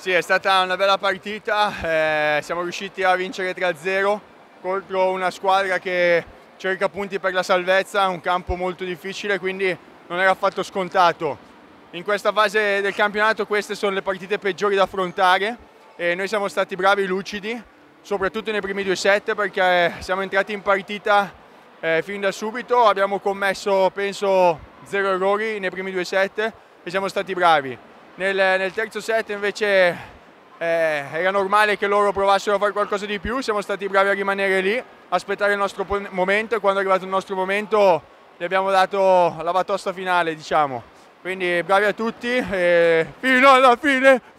Sì, è stata una bella partita, eh, siamo riusciti a vincere 3-0 contro una squadra che cerca punti per la salvezza, un campo molto difficile, quindi non era affatto scontato. In questa fase del campionato queste sono le partite peggiori da affrontare e noi siamo stati bravi, e lucidi, soprattutto nei primi due set perché siamo entrati in partita eh, fin da subito, abbiamo commesso penso zero errori nei primi due set e siamo stati bravi. Nel, nel terzo set invece eh, era normale che loro provassero a fare qualcosa di più, siamo stati bravi a rimanere lì, aspettare il nostro momento e quando è arrivato il nostro momento gli abbiamo dato la batosta finale, diciamo. Quindi bravi a tutti e fino alla fine!